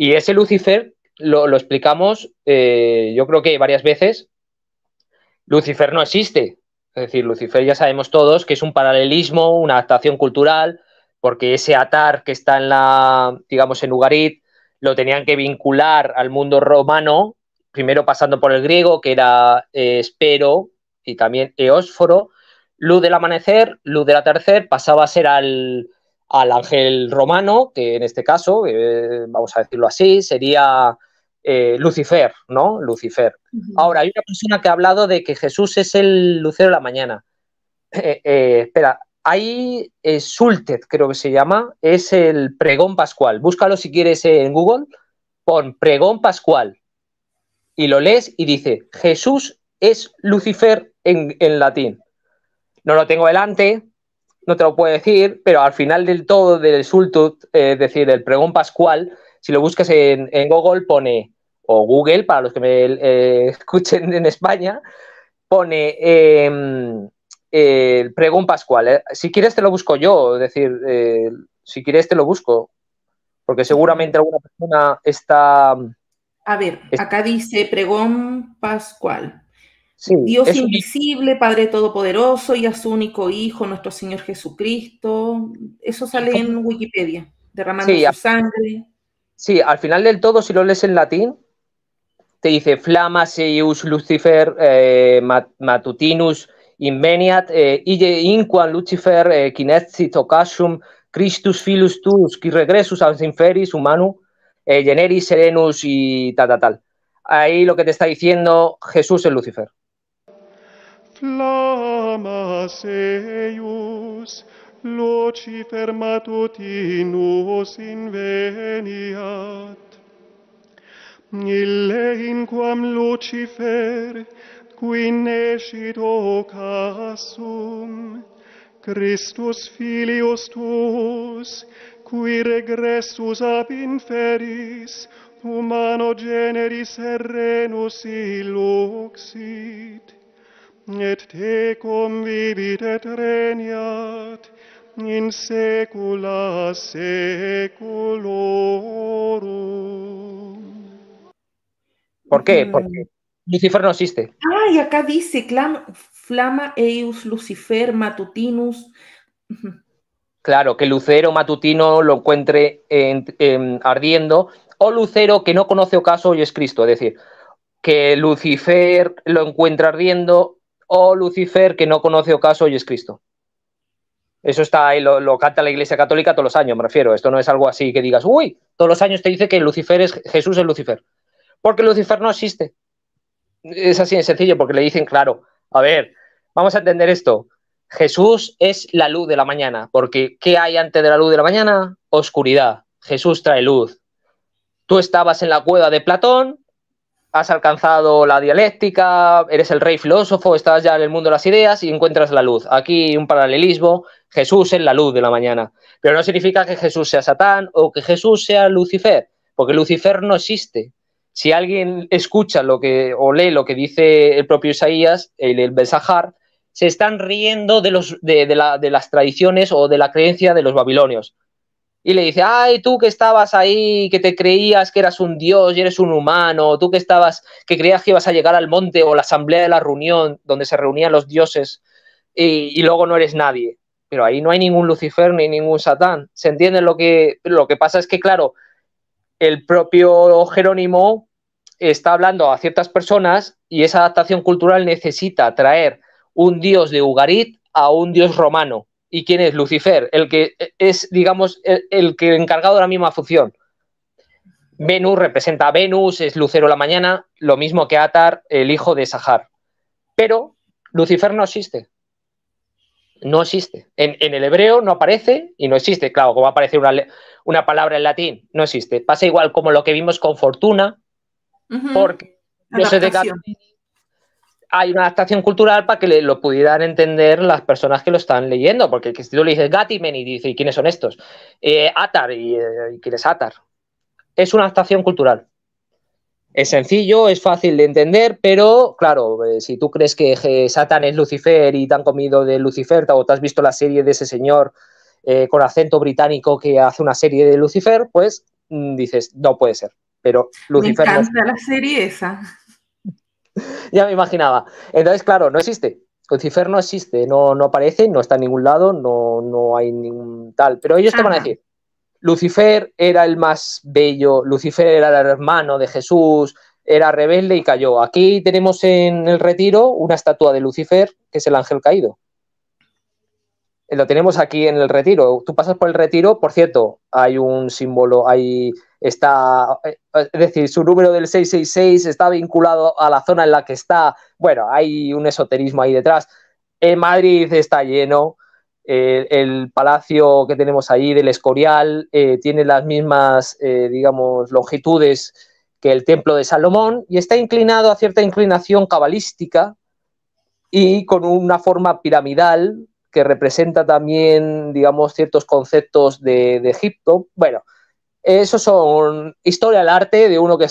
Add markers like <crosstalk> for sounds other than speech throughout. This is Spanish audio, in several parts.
Y ese Lucifer lo, explicamos, eh, yo creo que varias veces. Lucifer no existe. Es decir, Lucifer ya sabemos todos que es un paralelismo, una adaptación cultural, porque ese atar que está en la, digamos, en Ugarit, lo tenían que vincular al mundo romano, primero pasando por el griego, que era eh, espero y también eósforo, luz del amanecer, luz del atardecer, pasaba a ser al, al ángel romano, que en este caso, eh, vamos a decirlo así, sería eh, Lucifer, ¿no? Lucifer. Ahora, hay una persona que ha hablado de que Jesús es el lucero de la mañana. Eh, espera, hay Sulted, creo que se llama, es el pregón pascual. Búscalo si quieres en Google, pon pregón pascual y lo lees y dice, Jesús es Lucifer en, en latín. No lo tengo delante, no te lo puedo decir, pero al final del todo del Sultut, eh, es decir, el pregón pascual, si lo buscas en, Google pone, o Google, para los que me eh, <laughs> escuchen en España, pone em, el pregón pascual. Eh, si quieres te lo busco yo, es decir, si quieres te lo busco, porque seguramente alguna persona está... A ver, acá dice pregón pascual. Dios invisible, Padre Todopoderoso y a su único Hijo, nuestro Señor Jesucristo. Eso sale en Wikipedia, derramando su sangre. Sí, al final del todo, si lo lees en latín, te dice Flama, Seius, Lucifer, eh, Matutinus, Inveniat, eh, Inquan, Lucifer, eh, Christus, Filus, Tus, qui Regresus, Ans Inferis, Humanu, eh, Generis, Serenus y tal, tal, tal. Ahí lo que te está diciendo Jesús es Lucifer. flamas eius, Lucifer matutinus inveniat. Ille inquam Lucifer, qui nescit ocasum, Christus filius tuus, qui regressus ab inferis, humano generis serenus illuxit. et te vivit et in ¿Por qué? Porque Lucifer no existe. Ah, y acá dice, flama eius Lucifer matutinus. Claro, que Lucero matutino lo encuentre ardiendo, o Lucero que no conoce ocaso y es Cristo, es decir, que Lucifer lo encuentra ardiendo o oh, Lucifer que no conoce caso, y es Cristo. Eso está ahí, lo, canta la Iglesia Católica todos los años, me refiero. Esto no es algo así que digas, uy, todos los años te dice que Lucifer es Jesús es Lucifer. Porque Lucifer no existe. Es así de sencillo, porque le dicen, claro, a ver, vamos a entender esto. Jesús es la luz de la mañana, porque ¿qué hay antes de la luz de la mañana? Oscuridad. Jesús trae luz. Tú estabas en la cueva de Platón, has alcanzado la dialéctica, eres el rey filósofo, estás ya en el mundo de las ideas y encuentras la luz. Aquí un paralelismo, Jesús es la luz de la mañana. Pero no significa que Jesús sea Satán o que Jesús sea Lucifer, porque Lucifer no existe. Si alguien escucha lo que o lee lo que dice el propio Isaías, el, el Belsahar, se están riendo de, los, de las tradiciones o de la creencia de los babilonios y le dice, ay, tú que estabas ahí, que te creías que eras un dios y eres un humano, tú que estabas, que creías que ibas a llegar al monte o la asamblea de la reunión donde se reunían los dioses y, luego no eres nadie. Pero ahí no hay ningún Lucifer ni ningún Satán. ¿Se entiende lo que, lo que pasa? Es que, claro, el propio Jerónimo está hablando a ciertas personas y esa adaptación cultural necesita traer un dios de Ugarit a un dios romano ¿Y quién es? Lucifer, el que es, digamos, el, que encargado de la misma función. Venus representa a Venus, es Lucero la mañana, lo mismo que Atar, el hijo de Sahar. Pero Lucifer no existe. No existe. En, el hebreo no aparece y no existe. Claro, como aparecer una, una palabra en latín, no existe. Pasa igual como lo que vimos con Fortuna, porque de hay una adaptación cultural para que lo pudieran entender las personas que lo están leyendo, porque si tú le dices Gatimen y dice, quiénes son estos? Eh, Atar, eh, y, quién es Atar? Es una adaptación cultural. Es sencillo, es fácil de entender, pero claro, eh, si tú crees que Satan es Lucifer y te han comido de Lucifer, o te has visto la serie de ese señor con acento británico que hace una serie de Lucifer, pues mm, dices, no puede ser. Pero Lucifer. Me encanta la serie esa. <laughs> ya me imaginaba. Entonces, claro, no existe. Lucifer no existe, no, no aparece, no está en ningún lado, no, no hay ningún tal. Pero ellos te van a decir, Lucifer era el más bello, Lucifer era el hermano de Jesús, era rebelde y cayó. Aquí tenemos en el retiro una estatua de Lucifer, que es el ángel caído lo tenemos aquí en el retiro. Tú pasas por el retiro, por cierto, hay un símbolo, hay está, eh, es decir, su número del 666 está vinculado a la zona en la que está. Bueno, hay un esoterismo ahí detrás. En Madrid está lleno. Eh, el palacio que tenemos ahí del Escorial eh, tiene las mismas, digamos, longitudes que el templo de Salomón y está inclinado a cierta inclinación cabalística y con una forma piramidal que representa también, digamos, ciertos conceptos de, Egipto. Bueno, eso son historia del arte de uno que,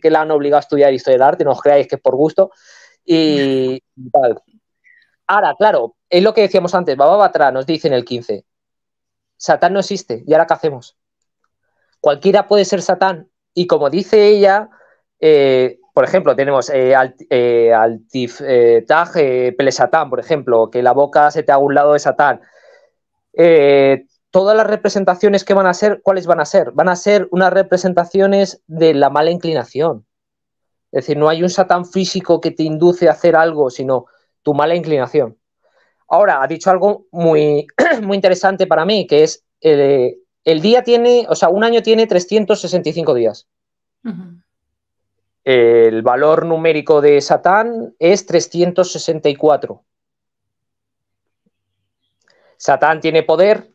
que la han obligado a estudiar historia del arte, no os creáis que es por gusto. Y Ahora, claro, es lo que decíamos antes, Baba Batra nos dice en el 15, Satán no existe, ¿y ahora qué hacemos? Cualquiera puede ser Satán. Y como dice ella, eh, por ejemplo, tenemos al eh, alt, eh, eh, Pelesatán, por ejemplo, que la boca se te haga un lado de Satán. todas las representaciones que van a ser, ¿cuáles van a ser? Van a ser unas representaciones de la mala inclinación. Es decir, no hay un Satán físico que te induce a hacer algo, sino tu mala inclinación. Ahora, ha dicho algo muy, <clears throat> muy interesante para mí, que es el, día tiene, o sea, un año tiene 365 días el valor numérico de Satán es 364. Satán tiene poder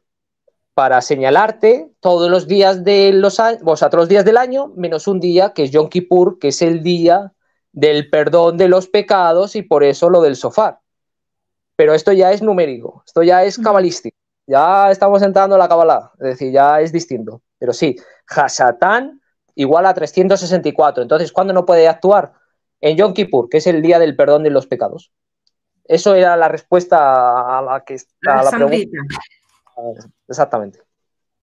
para señalarte todos los días de los años, días del año, menos un día que es Yom Kippur, que es el día del perdón de los pecados y por eso lo del sofá. Pero esto ya es numérico, esto ya es cabalístico, ya estamos entrando a la cabalá, es decir, ya es distinto. Pero sí, Hasatán igual a 364. Entonces, ¿cuándo no puede actuar? En Yom Kippur, que es el día del perdón de los pecados. Eso era la respuesta a la que está pregunta. Exactamente.